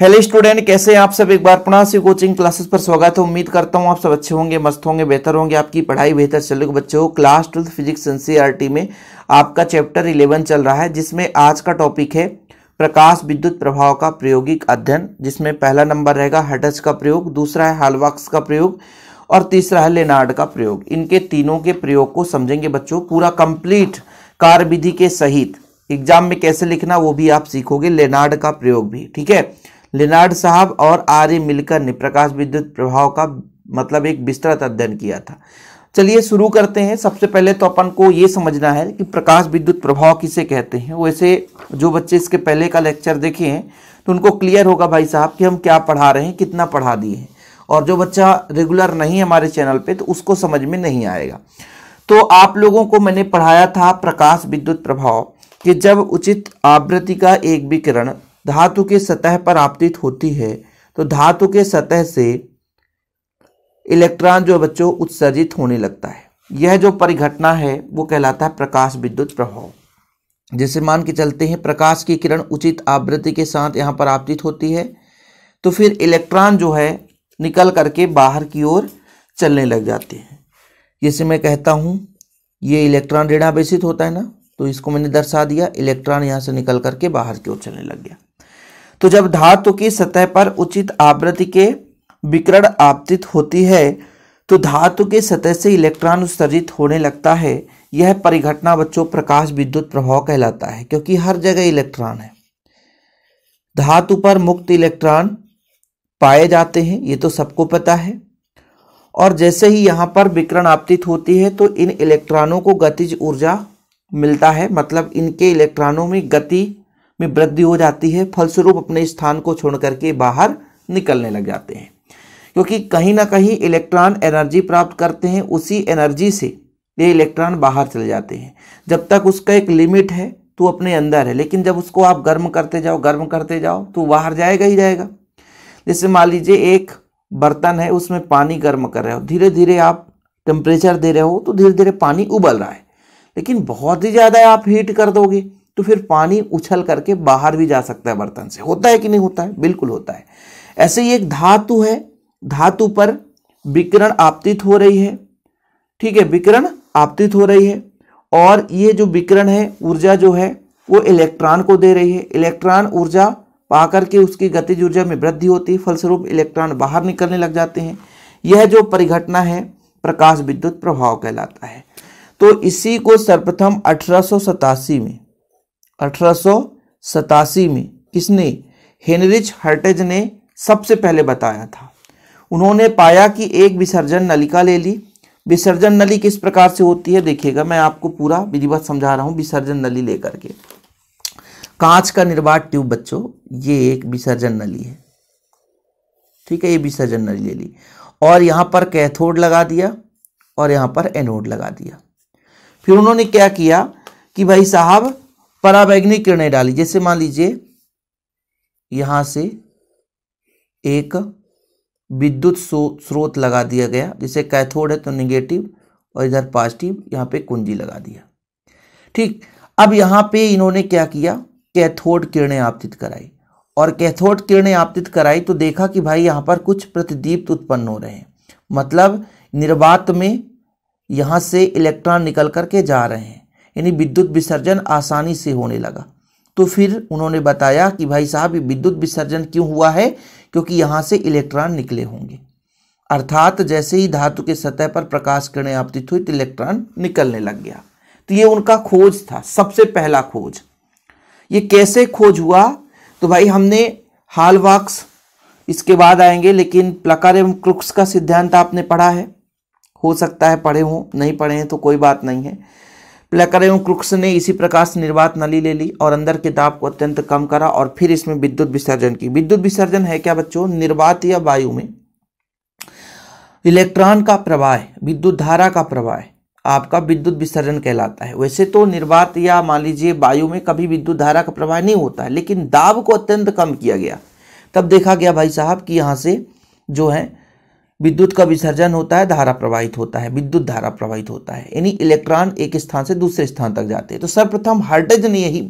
hello student कैसे हैं आप सब एक बार पुनः से कोचिंग क्लासेस पर स्वागत है उम्मीद करता हूं आप सब अच्छे होंगे मस्त होंगे बेहतर होंगे आपकी पढ़ाई बेहतर चलेगी बच्चों क्लास ट्वेल्थ फिजिक्स एनसीईआरटी में आपका चैप्टर इलेवन चल रहा है जिसमें आज का टॉपिक है प्रकाश विद्युत प्रभाव का प्रायोगिक अध्ययन जिसमें पहला नंबर रहेगा हटच का प्रयोग दूसरा है हालवाक्स का प्रयोग और तीसरा है लेनार्ड का प्रयोग इनके तीनों के प्रयोग को समझेंगे बच्चों पूरा कंप्लीट कार्य विधि के सहित एग्जाम में कैसे लिखना वो भी आप सीखोगे लेनार्ड का प्रयोग भी ठीक है लिनार्ड साहब और आर्य मिलकर ने प्रकाश विद्युत प्रभाव का मतलब एक विस्तृत अध्ययन किया था चलिए शुरू करते हैं सबसे पहले तो अपन को ये समझना है कि प्रकाश विद्युत प्रभाव किसे कहते हैं वैसे जो बच्चे इसके पहले का लेक्चर देखे हैं तो उनको क्लियर होगा भाई साहब कि हम क्या पढ़ा रहे हैं कितना पढ़ा दिए हैं और जो बच्चा रेगुलर नहीं है हमारे चैनल पे तो उसको समझ में नहीं आएगा तो आप लोगों को मैंने पढ़ाया था प्रकाश विद्युत प्रभाव कि जब उचित आवृत्ति का एक विकिरण धातु के सतह पर आपतित होती है तो धातु के सतह से इलेक्ट्रॉन जो बच्चों उत्सर्जित होने लगता है यह जो परिघटना है वो कहलाता है प्रकाश विद्युत प्रभाव जैसे मान के चलते हैं प्रकाश की किरण उचित आवृत्ति के साथ यहाँ पर आपतित होती है तो फिर इलेक्ट्रॉन जो है निकल करके बाहर की ओर चलने लग जाते हैं जैसे मैं कहता हूँ ये इलेक्ट्रॉन ऋणावेशित होता है ना तो इसको मैंने दर्शा दिया इलेक्ट्रॉन यहाँ से निकल करके बाहर की ओर चलने लग गया तो जब धातु की सतह पर उचित आवृत्ति के विकरण आपतित होती है तो धातु के सतह से इलेक्ट्रॉन उत्सर्जित होने लगता है यह परिघटना बच्चों प्रकाश विद्युत प्रभाव कहलाता है क्योंकि हर जगह इलेक्ट्रॉन है धातु पर मुक्त इलेक्ट्रॉन पाए जाते हैं ये तो सबको पता है और जैसे ही यहाँ पर विकरण आपतित होती है तो इन इलेक्ट्रॉनों को गतिज ऊर्जा मिलता है मतलब इनके इलेक्ट्रॉनों में गति में वृद्धि हो जाती है फलस्वरूप अपने स्थान को छोड़ करके बाहर निकलने लग जाते हैं क्योंकि कहीं ना कहीं इलेक्ट्रॉन एनर्जी प्राप्त करते हैं उसी एनर्जी से ये इलेक्ट्रॉन बाहर चले जाते हैं जब तक उसका एक लिमिट है तो अपने अंदर है लेकिन जब उसको आप गर्म करते जाओ गर्म करते जाओ तो बाहर जाएगा ही जाएगा जैसे मान लीजिए एक बर्तन है उसमें पानी गर्म कर रहे हो धीरे धीरे आप टेम्परेचर दे रहे हो तो धीरे धीरे पानी उबल रहा है लेकिन बहुत ही ज़्यादा आप हीट कर दोगे तो फिर पानी उछल करके बाहर भी जा सकता है बर्तन से होता है कि नहीं होता है बिल्कुल होता है ऐसे ही एक धातु है धातु पर विकिरण आपतित हो रही है ठीक है विकिरण आपतित हो रही है और ये जो विकिरण है ऊर्जा जो है वो इलेक्ट्रॉन को दे रही है इलेक्ट्रॉन ऊर्जा पा करके उसकी गतिज ऊर्जा में वृद्धि होती है फलस्वरूप इलेक्ट्रॉन बाहर निकलने लग जाते हैं यह जो परिघटना है प्रकाश विद्युत प्रभाव कहलाता है तो इसी को सर्वप्रथम अठारह में अठारह में इसने हेनरिच हर्टेज ने सबसे पहले बताया था उन्होंने पाया कि एक विसर्जन नलिका ले ली विसर्जन नली किस प्रकार से होती है देखिएगा मैं आपको पूरा विधिवत समझा रहा हूँ विसर्जन नली लेकर के कांच का निर्वात ट्यूब बच्चों ये एक विसर्जन नली है ठीक है ये विसर्जन नली ले ली और यहाँ पर कैथोड लगा दिया और यहाँ पर एनोड लगा दिया फिर उन्होंने क्या किया कि भाई साहब पराबैग्निक किरणें डाली जैसे मान लीजिए यहां से एक विद्युत स्रोत लगा दिया गया जिसे कैथोड है तो निगेटिव और इधर पॉजिटिव यहाँ पे कुंजी लगा दिया ठीक अब यहाँ पे इन्होंने क्या किया कैथोड किरणें आपतित कराई और कैथोड किरणें आपतित कराई तो देखा कि भाई यहां पर कुछ प्रतिदीप्त उत्पन्न हो रहे हैं मतलब निर्वात में यहां से इलेक्ट्रॉन निकल करके जा रहे हैं यानी विद्युत विसर्जन आसानी से होने लगा तो फिर उन्होंने बताया कि भाई साहब ये विद्युत विसर्जन क्यों हुआ है क्योंकि यहाँ से इलेक्ट्रॉन निकले होंगे अर्थात जैसे ही धातु के सतह पर प्रकाश करने आपतित हुई तो इलेक्ट्रॉन निकलने लग गया तो ये उनका खोज था सबसे पहला खोज ये कैसे खोज हुआ तो भाई हमने हाल वाक्स इसके बाद आएंगे लेकिन प्लकार एवं क्रुक्स का सिद्धांत आपने पढ़ा है हो सकता है पढ़े हों नहीं पढ़े हैं तो कोई बात नहीं है लकर एवं क्रुक्स ने इसी प्रकार से निर्वात नली ले ली और अंदर के दाब को अत्यंत कम करा और फिर इसमें विद्युत विसर्जन की विद्युत विसर्जन है क्या बच्चों निर्वात या वायु में इलेक्ट्रॉन का प्रवाह विद्युत धारा का प्रवाह आपका विद्युत विसर्जन कहलाता है वैसे तो निर्वात या मान लीजिए वायु में कभी विद्युत धारा का प्रवाह नहीं होता है लेकिन दाब को अत्यंत कम किया गया तब देखा गया भाई साहब कि यहाँ से जो है विद्युत का विसर्जन होता है धारा प्रवाहित होता है विद्युत धारा प्रवाहित होता है यानी इलेक्ट्रॉन एक स्थान से दूसरे स्थान तक जाते हैं तो सर्वप्रथम हार्टेज ने यही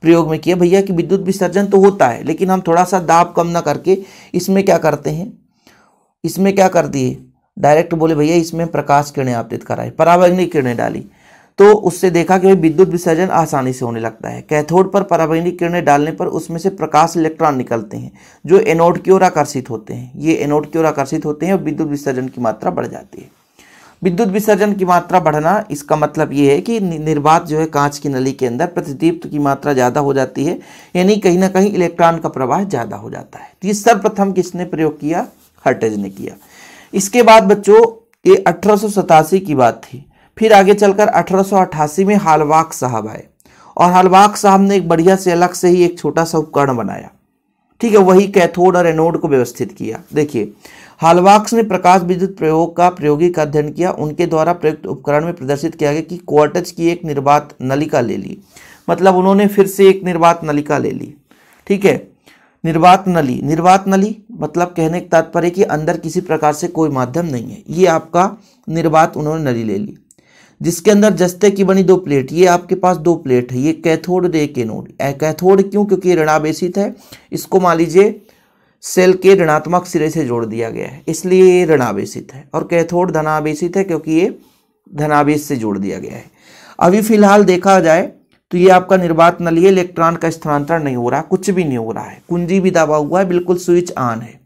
प्रयोग में किया भैया कि विद्युत विसर्जन तो होता है लेकिन हम थोड़ा सा दाब कम ना करके इसमें क्या करते हैं इसमें क्या कर दिए डायरेक्ट बोले भैया इसमें प्रकाश किरणें आपतित कराए परावैग्निक किरणें डाली तो उससे देखा कि भाई विद्युत विसर्जन आसानी से होने लगता है कैथोड पर पराबैंगनी किरणें डालने पर उसमें से प्रकाश इलेक्ट्रॉन निकलते हैं जो एनोड की ओर आकर्षित होते हैं ये एनोड की ओर आकर्षित होते हैं और विद्युत विसर्जन की मात्रा बढ़ जाती है विद्युत विसर्जन की मात्रा बढ़ना इसका मतलब ये है कि निर्वात जो है कांच की नली के अंदर प्रतिदीप्त की मात्रा ज़्यादा हो जाती है यानी कहीं ना कहीं इलेक्ट्रॉन का प्रवाह ज़्यादा हो जाता है तो ये सर्वप्रथम किसने प्रयोग किया हर्टेज ने किया इसके बाद बच्चों ये अठारह की बात थी फिर आगे चलकर अठारह में हालवाक साहब आए और हालवाक साहब ने एक बढ़िया से अलग से ही एक छोटा सा उपकरण बनाया ठीक है वही कैथोड और एनोड को व्यवस्थित किया देखिए हालवाक्स ने प्रकाश विद्युत प्रयोग का प्रयोगिक अध्ययन किया उनके द्वारा प्रयुक्त उपकरण में प्रदर्शित किया गया कि क्वार्टज की एक निर्वात नलिका ले ली मतलब उन्होंने फिर से एक निर्वात नलिका ले ली ठीक है निर्वात नली निर्वात नली मतलब कहने का तात्पर्य कि अंदर किसी प्रकार से कोई माध्यम नहीं है ये आपका निर्वात उन्होंने नली ले ली जिसके अंदर जस्ते की बनी दो प्लेट ये आपके पास दो प्लेट है ये कैथोड रे नोड कैथोड क्यों क्योंकि ऋणावेशित है इसको मान लीजिए सेल के ऋणात्मक सिरे से जोड़ दिया गया है इसलिए ये ऋणावेशित है और कैथोड धनावेशित है क्योंकि ये धनावेश से जोड़ दिया गया है अभी फिलहाल देखा जाए तो ये आपका निर्वात नलीय इलेक्ट्रॉन का स्थानांतरण नहीं हो रहा कुछ भी नहीं हो रहा है कुंजी भी दबा हुआ है बिल्कुल स्विच ऑन है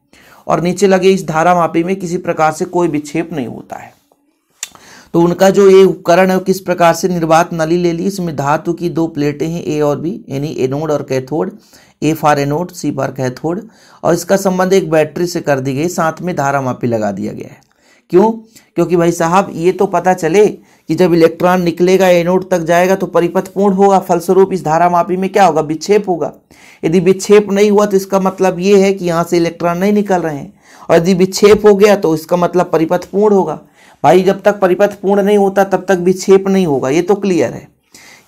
और नीचे लगे इस धारा मापी में किसी प्रकार से कोई विक्षेप नहीं होता है तो उनका जो ये उपकरण है वो किस प्रकार से निर्वात नली ले ली इसमें धातु की दो प्लेटें हैं ए और बी यानी एनोड और cathode A for anode C for cathode और इसका संबंध एक बैटरी से कर दी गई साथ में धारा मापी लगा दिया गया है क्यों क्योंकि भाई साहब ये तो पता चले कि जब इलेक्ट्रॉन निकलेगा एनोड तक जाएगा तो परिपथ पूर्ण होगा फलस्वरूप इस धारा मापी में क्या होगा विक्षेप होगा यदि विक्षेप नहीं हुआ तो इसका मतलब ये है कि यहाँ से इलेक्ट्रॉन नहीं निकल रहे हैं और यदि विक्षेप हो गया तो इसका मतलब परिपथ पूर्ण होगा भाई जब तक परिपथ पूर्ण नहीं होता तब तक विक्षेप नहीं होगा ये तो क्लियर है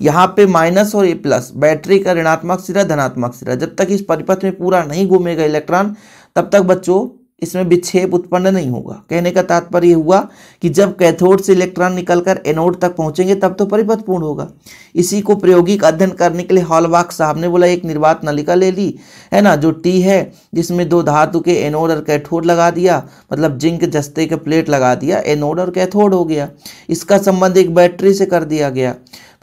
यहाँ पे माइनस और ए प्लस बैटरी का ऋणात्मक सिरा धनात्मक सिरा जब तक इस परिपथ में पूरा नहीं घूमेगा इलेक्ट्रॉन तब तक बच्चों इसमें विक्षेप उत्पन्न नहीं होगा कहने का तात्पर्य हुआ कि जब कैथोड से इलेक्ट्रॉन निकलकर एनोड तक पहुंचेंगे तब तो परिपथ पूर्ण होगा इसी को प्रायोगिक अध्ययन करने के लिए हॉलवाक साहब ने बोला एक निर्वात नलिका ले ली है ना जो टी है जिसमें दो धातु के एनोड और कैथोड लगा दिया मतलब जिंक जस्ते के प्लेट लगा दिया एनोड और कैथोड हो गया इसका संबंध एक बैटरी से कर दिया गया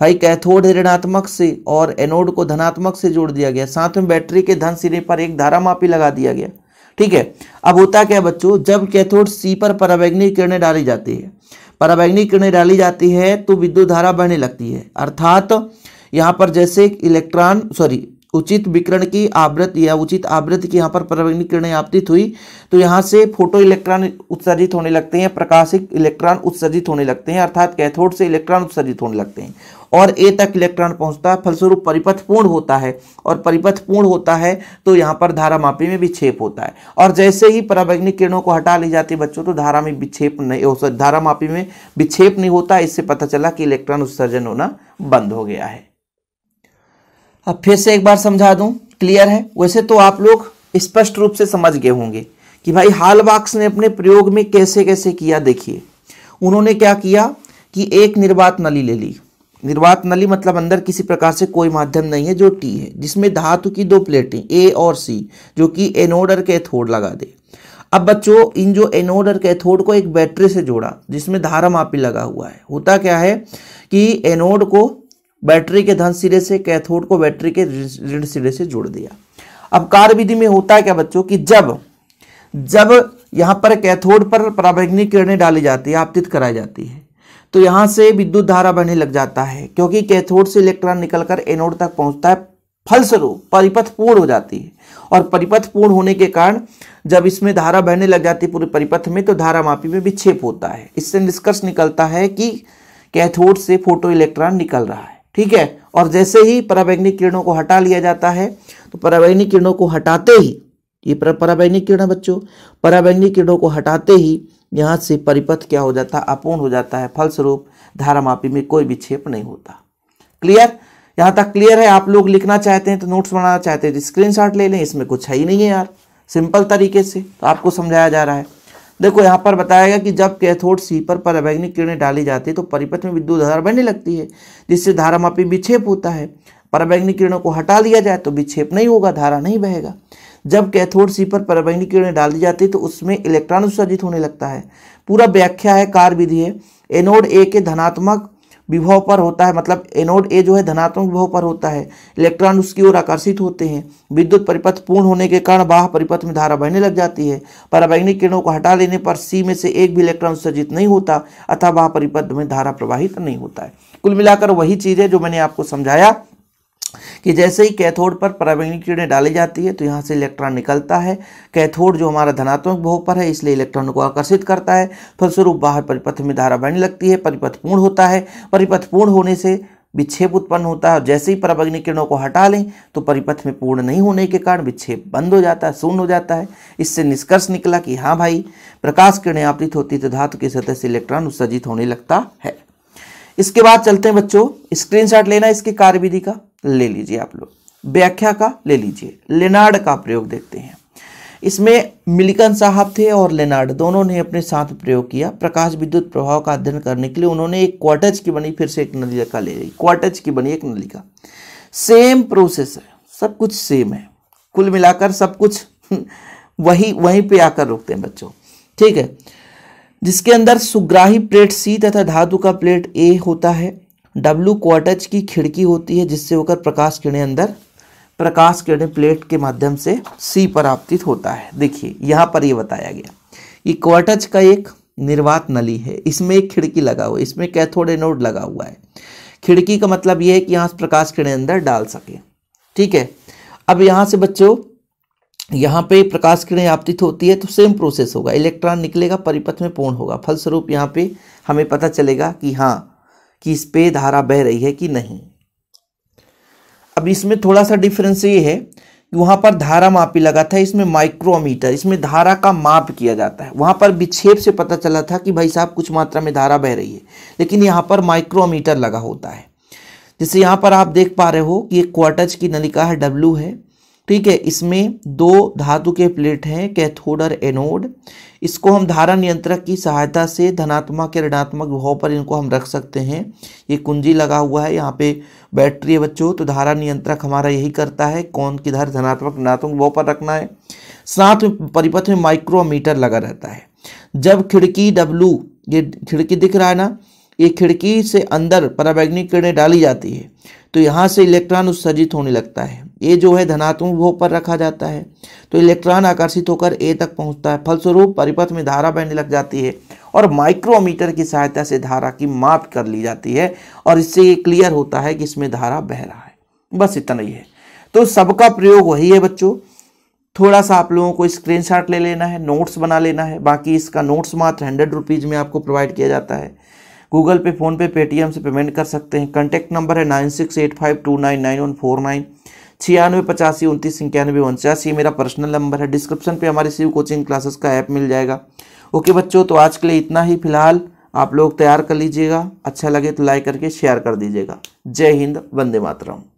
भाई कैथोड है ऋणात्मक से और एनोड को धनात्मक से जोड़ दिया गया साथ में बैटरी के धन सिरे पर एक धारा मापी लगा दिया गया ठीक है अब होता क्या बच्चों जब कैथोड सी पर परावैग्निक किरणें डाली जाती है परावैग्निक किरणें डाली जाती है तो विद्युत धारा बहने लगती है अर्थात यहाँ पर जैसे इलेक्ट्रॉन सॉरी उचित विकरण की आवृत या उचित आवृत की यहाँ पर परावैग्निक किरणें आपतित हुई तो यहाँ से फोटो इलेक्ट्रॉन उत्सर्जित होने लगते हैं प्रकाशिक इलेक्ट्रॉन उत्सर्जित होने लगते हैं अर्थात कैथोड से इलेक्ट्रॉन उत्सर्जित होने लगते हैं और ए तक इलेक्ट्रॉन पहुंचता है फलस्वरूप परिपथ पूर्ण होता है और परिपथ पूर्ण होता है तो यहाँ पर धारा मापी में विक्षेप होता है और जैसे ही परावैग्निक किरणों को हटा ली जाती है बच्चों तो धारा में विक्षेप नहीं धारा मापी में विक्षेप नहीं होता इससे पता चला कि इलेक्ट्रॉन उत्सर्जन होना बंद हो गया है अब फिर से एक बार समझा दूं क्लियर है वैसे तो आप लोग स्पष्ट रूप से समझ गए होंगे कि भाई हाल बाक्स ने अपने प्रयोग में कैसे कैसे किया देखिए उन्होंने क्या किया कि एक निर्वात नली ले ली निर्वात नली मतलब अंदर किसी प्रकार से कोई माध्यम नहीं है जो टी है जिसमें धातु की दो प्लेटें ए और सी जो कि एनोड और कैथोड लगा दे अब बच्चों इन जो एनोड और कैथोड को एक बैटरी से जोड़ा जिसमें धारा मापी लगा हुआ है होता क्या है कि एनोड को बैटरी के धन सिरे से कैथोड को बैटरी के ऋण सिरे से जोड़ दिया अब कार्य विधि में होता है क्या बच्चों कि जब जब यहाँ पर कैथोड पर प्रावैग्निक किरणें डाली जाती है आपतित कराई जाती है तो यहाँ से विद्युत धारा बहने लग जाता है क्योंकि कैथोड से इलेक्ट्रॉन निकलकर एनोड तक पहुँचता है फलस्वरूप परिपथ पूर्ण हो जाती है और परिपथ पूर्ण होने के कारण जब इसमें धारा बहने लग जाती है पूरे परिपथ में तो धारा मापी में विक्षेप होता है इससे निष्कर्ष निकलता है कि कैथोड से फोटो इलेक्ट्रॉन निकल रहा है ठीक है और जैसे ही पराबैग्निक किरणों को हटा लिया जाता है तो पराबैग्निक किरणों को हटाते ही ये पराबैग्निक किरण बच्चों पराबैग्निक किरणों को हटाते ही यहाँ से परिपथ क्या हो जाता है अपूर्ण हो जाता है फलस्वरूप धारामापी में कोई विक्षेप नहीं होता क्लियर यहाँ तक क्लियर है आप लोग लिखना चाहते हैं तो नोट्स बनाना चाहते हैं तो शॉट ले लें इसमें कुछ है ही नहीं है यार सिंपल तरीके से तो आपको समझाया जा रहा है देखो यहाँ पर बताया गया कि जब कैथोड सी पर पराबैग्नि किरणें डाली जाती है तो परिपथ में विद्युत धारा बहने लगती है जिससे धारामापी विक्षेप होता है पराबैग्नि किरणों को हटा दिया जाए तो विक्षेप नहीं होगा धारा नहीं बहेगा जब कैथोड सी पर परमाणु किरणें डाली जाती है तो उसमें इलेक्ट्रॉन उत्सर्जित होने लगता है पूरा व्याख्या है कार विधि है एनोड ए के धनात्मक विभव पर होता है मतलब एनोड ए जो है धनात्मक विभव पर होता है इलेक्ट्रॉन उसकी ओर आकर्षित होते हैं विद्युत परिपथ पूर्ण होने के कारण बाह परिपथ में धारा बहने लग जाती है पराबैंगनी किरणों को हटा लेने पर सी में से एक भी इलेक्ट्रॉन उत्सर्जित नहीं होता अथवा बाह परिपथ में धारा प्रवाहित नहीं होता है कुल मिलाकर वही चीज़ है जो मैंने आपको समझाया कि जैसे ही कैथोड पर पराबैंगनी किरणें डाली जाती है तो यहाँ से इलेक्ट्रॉन निकलता है कैथोड जो हमारा धनात्मक पर है इसलिए इलेक्ट्रॉन को आकर्षित करता है फलस्वरूप बाहर परिपथ में धारा बहने लगती है परिपथ पूर्ण होता है परिपथ पूर्ण होने से विक्षेप उत्पन्न होता है और जैसे ही पराबग्नि किरणों को हटा लें तो परिपथ में पूर्ण नहीं होने के कारण विक्षेप बंद हो जाता है शून्य हो जाता है इससे निष्कर्ष निकला कि हाँ भाई प्रकाश किरणें आपतित होती तो धातु की सतह से इलेक्ट्रॉन उत्सर्जित होने लगता है इसके बाद चलते हैं बच्चों स्क्रीनशॉट लेना इसकी कार्यविधि का ले लीजिए आप लोग व्याख्या का ले लीजिए लेनार्ड का प्रयोग देखते हैं इसमें मिलिकन साहब थे और लेनार्ड दोनों ने अपने साथ प्रयोग किया प्रकाश विद्युत प्रभाव का अध्ययन करने के लिए उन्होंने एक क्वार्टज की बनी फिर से एक नलिका ले ली क्वार्टज की बनी एक नलिका सेम प्रोसेस है सब कुछ सेम है कुल मिलाकर सब कुछ वही वहीं पे आकर रुकते हैं बच्चों ठीक है जिसके अंदर सुग्राही प्लेट सी तथा धातु का प्लेट ए होता है डब्लू क्वार्टज की खिड़की होती है जिससे होकर प्रकाश किरणें अंदर प्रकाश किरणें प्लेट के माध्यम से सी पर आपतित होता है देखिए यहाँ पर ये बताया गया ये क्वार्टज का एक निर्वात नली है इसमें एक खिड़की लगा हुआ है इसमें कैथोड एनोड लगा हुआ है खिड़की का मतलब ये है कि यहाँ प्रकाश किरणें अंदर डाल सके ठीक है अब यहाँ से बच्चों यहाँ पे प्रकाश किरणें आपतित होती है तो सेम प्रोसेस होगा इलेक्ट्रॉन निकलेगा परिपथ में पूर्ण होगा फलस्वरूप यहाँ पे हमें पता चलेगा कि हाँ कि इस पे धारा बह रही है कि नहीं अब इसमें थोड़ा सा डिफरेंस ये है कि वहां पर धारा मापी लगा था इसमें माइक्रोमीटर इसमें धारा का माप किया जाता है वहां पर विक्षेप से पता चला था कि भाई साहब कुछ मात्रा में धारा बह रही है लेकिन यहाँ पर माइक्रोमीटर लगा होता है जैसे यहाँ पर आप देख पा रहे हो कि एक क्वार्टज की नलिका है डब्लू है ठीक है इसमें दो धातु के प्लेट हैं कैथोड और एनोड इसको हम धारा नियंत्रक की सहायता से धनात्मक या ऋणात्मक भाव पर इनको हम रख सकते हैं ये कुंजी लगा हुआ है यहाँ पे बैटरी है बच्चों तो धारा नियंत्रक हमारा यही करता है कौन किधर धनात्मक ऋणात्मक भाव पर रखना है साथ में परिपथ में माइक्रोमीटर लगा रहता है जब खिड़की डब्लू ये खिड़की दिख रहा है ना ये खिड़की से अंदर पराबैग्निक किरणें डाली जाती है तो यहाँ से इलेक्ट्रॉन उत्सर्जित होने लगता है ए जो है धनात्मक भोग पर रखा जाता है तो इलेक्ट्रॉन आकर्षित होकर ए तक पहुंचता है फलस्वरूप परिपथ में धारा बहने लग जाती है और माइक्रोमीटर की सहायता से धारा की माप कर ली जाती है और इससे ये क्लियर होता है कि इसमें धारा बह रहा है बस इतना ही है तो सबका प्रयोग वही है बच्चों थोड़ा सा आप लोगों को स्क्रीन ले लेना है नोट्स बना लेना है बाकी इसका नोट्स मात्र हंड्रेड रुपीज़ में आपको प्रोवाइड किया जाता है गूगल पे फ़ोनपे पेटीएम से पेमेंट कर सकते हैं कॉन्टैक्ट नंबर है nine six eight five two nine nine one four nine छियानवे पचासी उनतीस इक्यानवे उनचास ये मेरा पर्सनल नंबर है डिस्क्रिप्शन पे हमारे शिव कोचिंग क्लासेस का ऐप मिल जाएगा ओके बच्चों तो आज के लिए इतना ही फिलहाल आप लोग तैयार कर लीजिएगा अच्छा लगे तो लाइक करके शेयर कर दीजिएगा जय हिंद वंदे मातरम